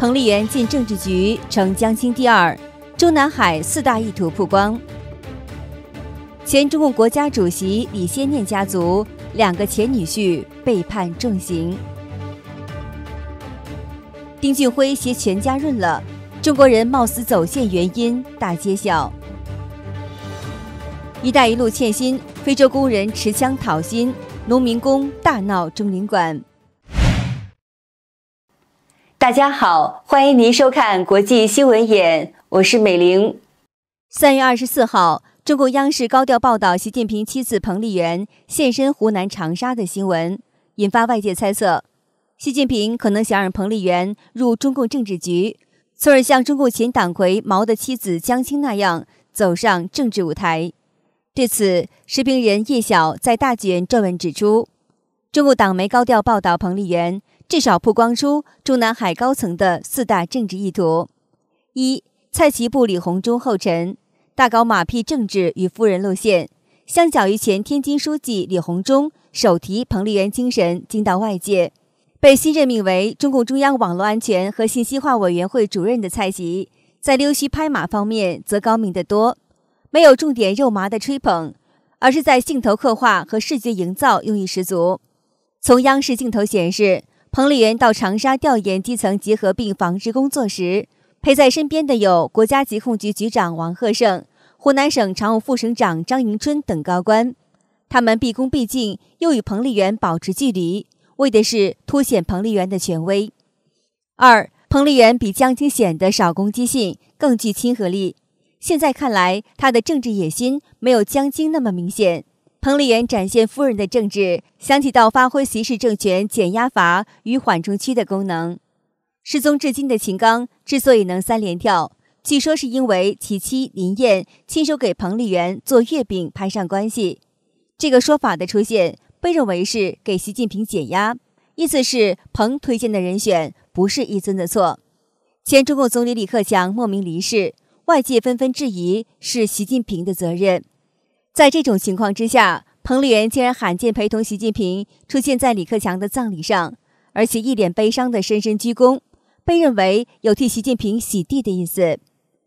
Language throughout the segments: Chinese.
彭丽媛进政治局成江青第二，中南海四大意图曝光。前中共国家主席李先念家族两个前女婿被判重刑。丁俊晖携全家润了，中国人冒死走线原因大揭晓。“一带一路”欠薪，非洲工人持枪讨薪，农民工大闹中领馆。大家好，欢迎您收看《国际新闻眼》，我是美玲。三月二十四号，中共央视高调报道习近平妻子彭丽媛现身湖南长沙的新闻，引发外界猜测，习近平可能想让彭丽媛入中共政治局，从而像中共前党魁毛的妻子江青那样走上政治舞台。对此，时评人叶晓在大纪元撰文指出，中共党媒高调报道彭丽媛。至少曝光出中南海高层的四大政治意图：一、蔡奇步李鸿忠后尘，大搞马屁政治与夫人路线；相较于前天津书记李鸿忠手提彭丽媛精神惊到外界，被新任命为中共中央网络安全和信息化委员会主任的蔡奇，在溜须拍马方面则高明得多，没有重点肉麻的吹捧，而是在镜头刻画和视觉营造用意十足。从央视镜头显示。彭丽媛到长沙调研基层结核病防治工作时，陪在身边的有国家疾控局局长王鹤胜、湖南省常务副省长张迎春等高官，他们毕恭毕敬，又与彭丽媛保持距离，为的是凸显彭丽媛的权威。二，彭丽媛比江青显得少攻击性，更具亲和力。现在看来，她的政治野心没有江青那么明显。彭丽媛展现夫人的政治，想起到发挥习氏政权减压阀与缓冲区的功能。失踪至今的秦刚之所以能三连跳，据说是因为其妻林燕亲手给彭丽媛做月饼攀上关系。这个说法的出现，被认为是给习近平减压，意思是彭推荐的人选不是一尊的错。前中共总理李克强莫名离世，外界纷纷质疑是习近平的责任。在这种情况之下，彭丽媛竟然罕见陪同习近平出现在李克强的葬礼上，而且一脸悲伤地深深鞠躬，被认为有替习近平洗地的意思。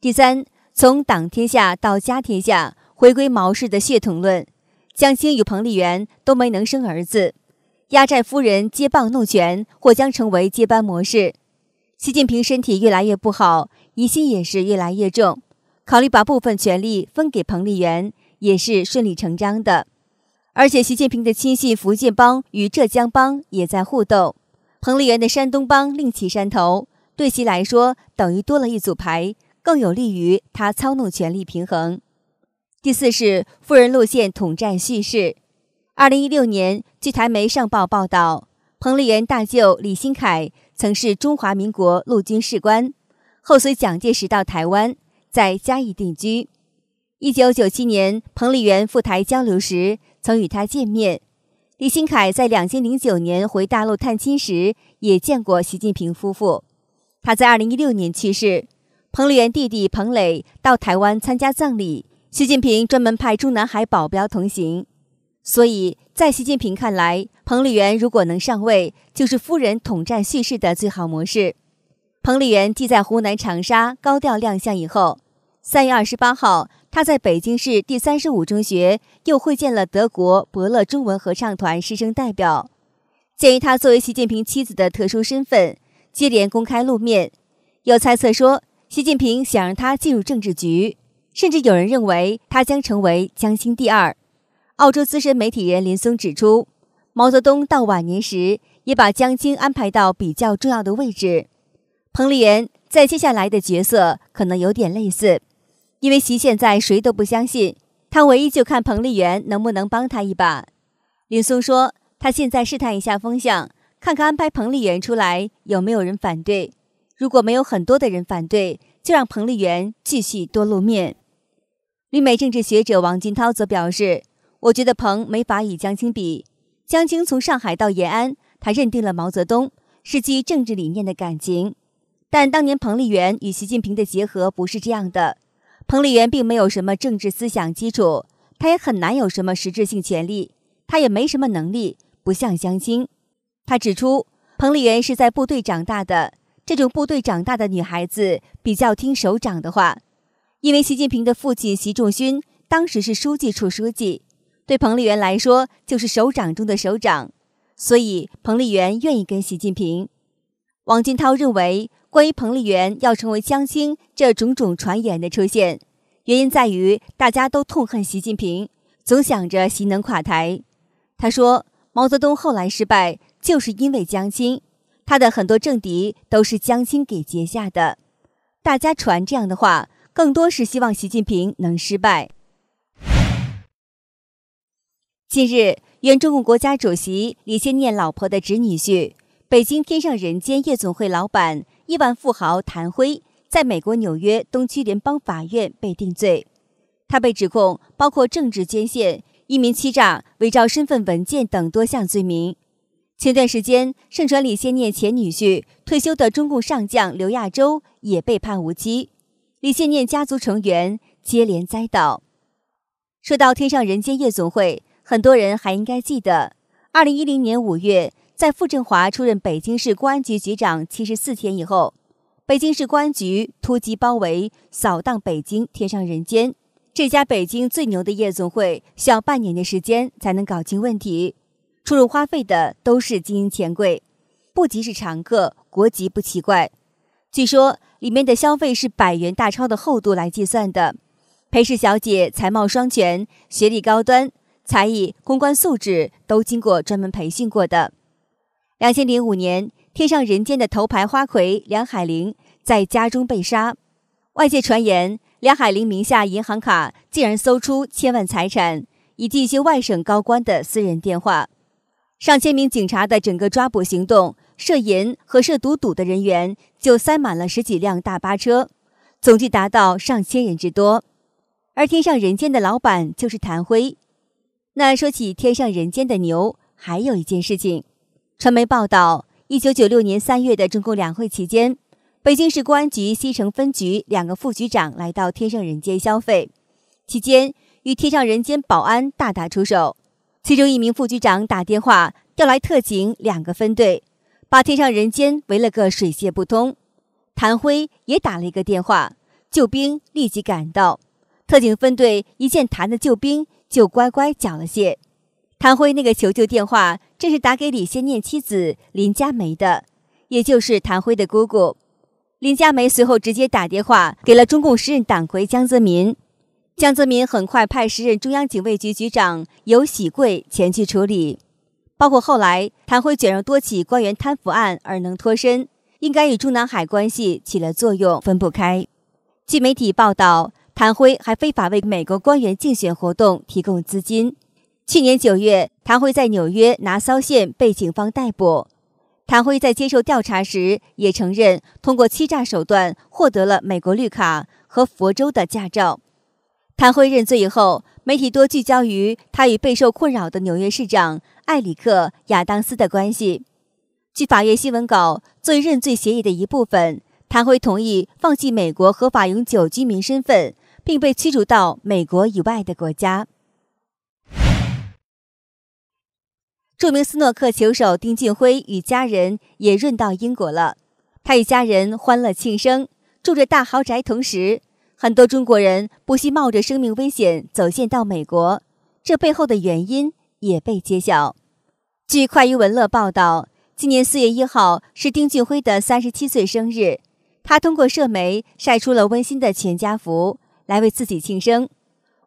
第三，从党天下到家天下，回归毛氏的血统论。江青与彭丽媛都没能生儿子，压寨夫人接棒弄权，或将成为接班模式。习近平身体越来越不好，疑心也是越来越重，考虑把部分权力分给彭丽媛。也是顺理成章的，而且习近平的亲信福建帮与浙江帮也在互动，彭丽媛的山东帮另起山头，对其来说等于多了一组牌，更有利于他操弄权力平衡。第四是富人路线统战叙事。二零一六年，据台媒上报报道，彭丽媛大舅李新凯曾是中华民国陆军士官，后随蒋介石到台湾，在嘉义定居。一九九七年，彭丽媛赴台交流时曾与他见面。李新凯在两千零九年回大陆探亲时也见过习近平夫妇。他在二零一六年去世，彭丽媛弟弟彭磊到台湾参加葬礼，习近平专门派中南海保镖同行。所以在习近平看来，彭丽媛如果能上位，就是夫人统战叙事的最好模式。彭丽媛继在湖南长沙高调亮相以后。三月二十八号，他在北京市第三十五中学又会见了德国伯乐中文合唱团师生代表。鉴于他作为习近平妻子的特殊身份，接连公开露面，有猜测说习近平想让他进入政治局，甚至有人认为他将成为江青第二。澳洲资深媒体人林松指出，毛泽东到晚年时也把江青安排到比较重要的位置，彭丽媛在接下来的角色可能有点类似。因为习现在谁都不相信，他唯一就看彭丽媛能不能帮他一把。林松说，他现在试探一下风向，看看安排彭丽媛出来有没有人反对。如果没有很多的人反对，就让彭丽媛继续多露面。旅美政治学者王金涛则表示：“我觉得彭没法与江青比。江青从上海到延安，他认定了毛泽东是基于政治理念的感情，但当年彭丽媛与习近平的结合不是这样的。”彭丽媛并没有什么政治思想基础，她也很难有什么实质性权利，她也没什么能力，不像江青。他指出，彭丽媛是在部队长大的，这种部队长大的女孩子比较听首长的话，因为习近平的父亲习仲勋当时是书记处书记，对彭丽媛来说就是首长中的首长，所以彭丽媛愿意跟习近平。王金涛认为，关于彭丽媛要成为江青这种种传言的出现，原因在于大家都痛恨习近平，总想着习能垮台。他说，毛泽东后来失败就是因为江青，他的很多政敌都是江青给结下的。大家传这样的话，更多是希望习近平能失败。近日，原中国国家主席李先念老婆的侄女婿。北京天上人间夜总会老板亿万富豪谭辉在美国纽约东区联邦法院被定罪，他被指控包括政治捐献、移民欺诈、伪造身份文件等多项罪名。前段时间，盛传李先念前女婿退休的中共上将刘亚洲也被判无期，李先念家族成员接连栽倒。说到天上人间夜总会，很多人还应该记得，二零一零年五月。在傅政华出任北京市公安局局长七十四天以后，北京市公安局突击包围扫荡北京天上人间，这家北京最牛的夜总会，需要半年的时间才能搞清问题。出入花费的都是金银钱柜，不仅是常客，国籍不奇怪。据说里面的消费是百元大钞的厚度来计算的。陪侍小姐才貌双全，学历高端，才艺公关素质都经过专门培训过的。两千零五年，天上人间的头牌花魁梁海玲在家中被杀，外界传言梁海玲名下银行卡竟然搜出千万财产，以及一些外省高官的私人电话。上千名警察的整个抓捕行动，涉淫和涉赌赌的人员就塞满了十几辆大巴车，总计达到上千人之多。而天上人间的老板就是谭辉。那说起天上人间的牛，还有一件事情。传媒报道，一九九六年三月的中共两会期间，北京市公安局西城分局两个副局长来到天上人间消费，期间与天上人间保安大打出手。其中一名副局长打电话调来特警两个分队，把天上人间围了个水泄不通。谭辉也打了一个电话，救兵立即赶到。特警分队一见谭的救兵，就乖乖缴了械。谭辉那个求救电话。这是打给李先念妻子林佳梅的，也就是谭辉的姑姑。林佳梅随后直接打电话给了中共时任党魁江泽民，江泽民很快派时任中央警卫局局长尤喜贵前去处理。包括后来谭辉卷入多起官员贪腐案而能脱身，应该与中南海关系起了作用分不开。据媒体报道，谭辉还非法为美国官员竞选活动提供资金。去年九月，谭辉在纽约拿骚县被警方逮捕。谭辉在接受调查时也承认，通过欺诈手段获得了美国绿卡和佛州的驾照。谭辉认罪以后，媒体多聚焦于他与备受困扰的纽约市长艾里克·亚当斯的关系。据法院新闻稿，作为认罪协议的一部分，谭辉同意放弃美国合法永久居民身份，并被驱逐到美国以外的国家。著名斯诺克球手丁俊晖与家人也润到英国了，他与家人欢乐庆生，住着大豪宅。同时，很多中国人不惜冒着生命危险走线到美国，这背后的原因也被揭晓。据《快娱文乐》报道，今年四月一号是丁俊晖的三十七岁生日，他通过社媒晒出了温馨的全家福来为自己庆生，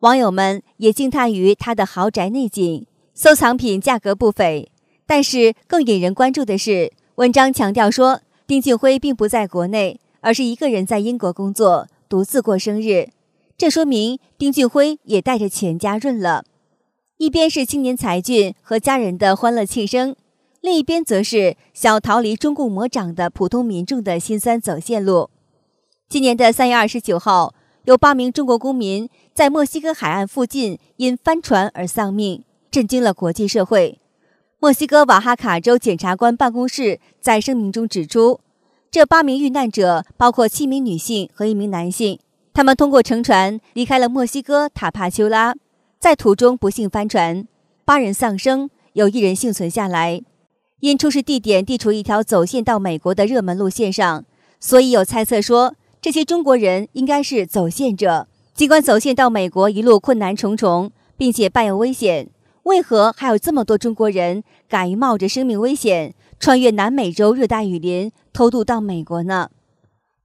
网友们也惊叹于他的豪宅内景。收藏品价格不菲，但是更引人关注的是，文章强调说，丁俊晖并不在国内，而是一个人在英国工作，独自过生日。这说明丁俊晖也带着钱家润了。一边是青年才俊和家人的欢乐庆生，另一边则是想逃离中共魔掌的普通民众的辛酸走线路。今年的三月二十九号，有八名中国公民在墨西哥海岸附近因翻船而丧命。震惊了国际社会。墨西哥瓦哈卡州检察官办公室在声明中指出，这八名遇难者包括七名女性和一名男性。他们通过乘船离开了墨西哥塔帕丘拉，在途中不幸翻船，八人丧生，有一人幸存下来。因出事地点地处一条走线到美国的热门路线上，所以有猜测说这些中国人应该是走线者。尽管走线到美国一路困难重重，并且伴有危险。为何还有这么多中国人敢于冒着生命危险穿越南美洲热带雨林偷渡到美国呢？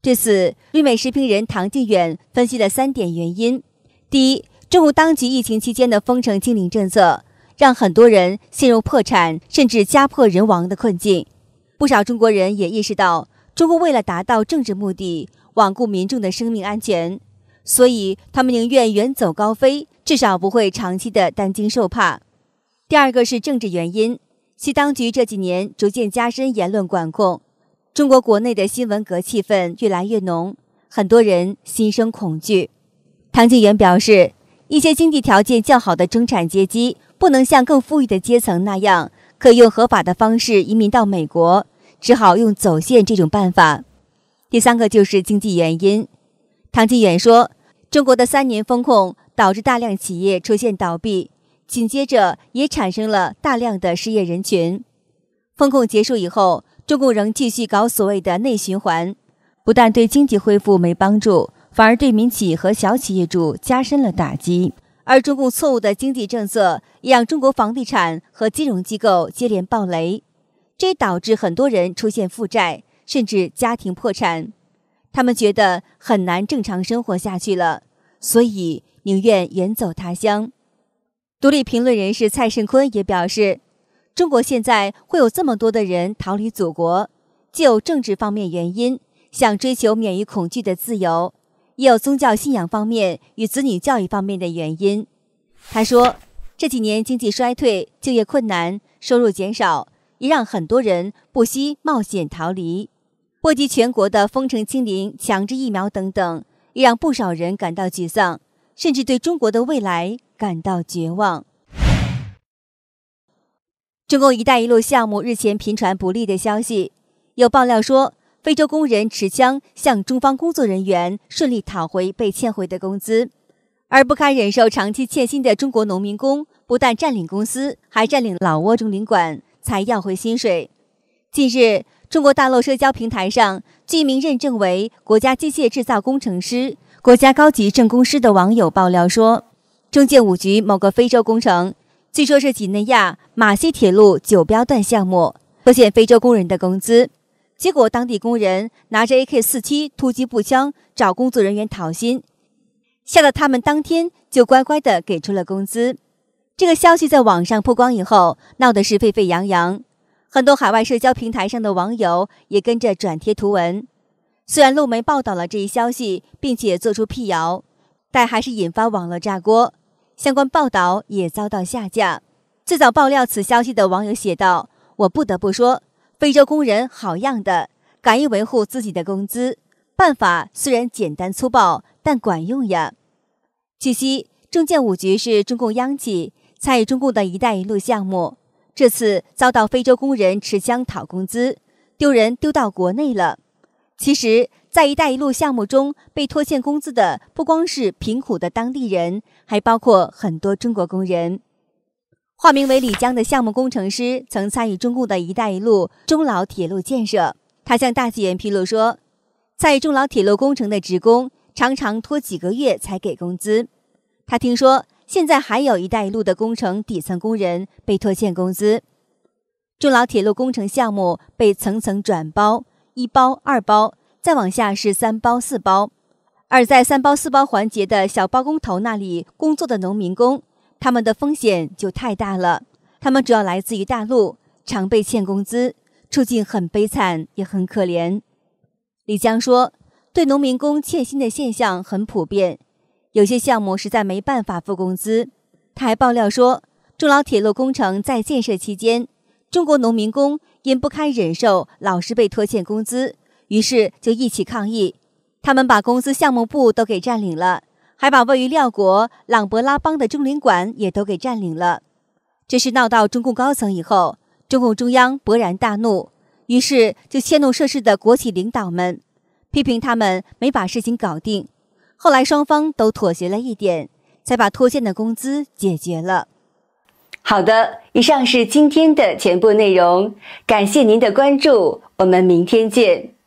这此，日美视评人唐靖远分析了三点原因：第一，中国当局疫情期间的封城禁令政策，让很多人陷入破产甚至家破人亡的困境；不少中国人也意识到，中国为了达到政治目的，罔顾民众的生命安全，所以他们宁愿远走高飞，至少不会长期的担惊受怕。第二个是政治原因，西当局这几年逐渐加深言论管控，中国国内的新闻格气氛越来越浓，很多人心生恐惧。唐静元表示，一些经济条件较好的中产阶级不能像更富裕的阶层那样，可用合法的方式移民到美国，只好用走线这种办法。第三个就是经济原因，唐静远说，中国的三年风控导致大量企业出现倒闭。紧接着，也产生了大量的失业人群。风控结束以后，中共仍继续搞所谓的内循环，不但对经济恢复没帮助，反而对民企和小企业主加深了打击。而中共错误的经济政策，也让中国房地产和金融机构接连暴雷，这导致很多人出现负债，甚至家庭破产。他们觉得很难正常生活下去了，所以宁愿远走他乡。独立评论人士蔡盛坤也表示，中国现在会有这么多的人逃离祖国，既有政治方面原因，想追求免于恐惧的自由，也有宗教信仰方面与子女教育方面的原因。他说，这几年经济衰退、就业困难、收入减少，也让很多人不惜冒险逃离。波及全国的封城、清零、强制疫苗等等，也让不少人感到沮丧。甚至对中国的未来感到绝望。中共“一带一路”项目日前频传不利的消息，有爆料说，非洲工人持枪向中方工作人员顺利讨回被欠回的工资，而不堪忍受长期欠薪的中国农民工，不但占领公司，还占领老挝总领馆，才要回薪水。近日，中国大陆社交平台上，居民认证为国家机械制造工程师。国家高级政工师的网友爆料说，中建五局某个非洲工程，据说是几内亚马西铁路九标段项目拖欠非洲工人的工资，结果当地工人拿着 AK 四七突击步枪找工作人员讨薪，吓得他们当天就乖乖的给出了工资。这个消息在网上曝光以后，闹得是沸沸扬扬，很多海外社交平台上的网友也跟着转贴图文。虽然陆媒报道了这一消息，并且做出辟谣，但还是引发网络炸锅，相关报道也遭到下架。最早爆料此消息的网友写道：“我不得不说，非洲工人好样的，敢于维护自己的工资，办法虽然简单粗暴，但管用呀。”据悉，中建五局是中共央企，参与中共的一带一路项目，这次遭到非洲工人持枪讨工资，丢人丢到国内了。其实，在“一带一路”项目中，被拖欠工资的不光是贫苦的当地人，还包括很多中国工人。化名为李江的项目工程师曾参与中共的一带一路中老铁路建设。他向《大纪元》披露说，在中老铁路工程的职工常常拖几个月才给工资。他听说，现在还有一带一路的工程底层工人被拖欠工资。中老铁路工程项目被层层转包。一包、二包，再往下是三包、四包，而在三包四包环节的小包工头那里工作的农民工，他们的风险就太大了。他们主要来自于大陆，常被欠工资，处境很悲惨，也很可怜。李江说：“对农民工欠薪的现象很普遍，有些项目实在没办法付工资。”他还爆料说，中老铁路工程在建设期间，中国农民工。因不堪忍受老是被拖欠工资，于是就一起抗议。他们把公司项目部都给占领了，还把位于廖国朗勃拉邦的中领馆也都给占领了。这事闹到中共高层以后，中共中央勃然大怒，于是就迁怒涉事的国企领导们，批评他们没把事情搞定。后来双方都妥协了一点，才把拖欠的工资解决了。好的，以上是今天的全部内容，感谢您的关注，我们明天见。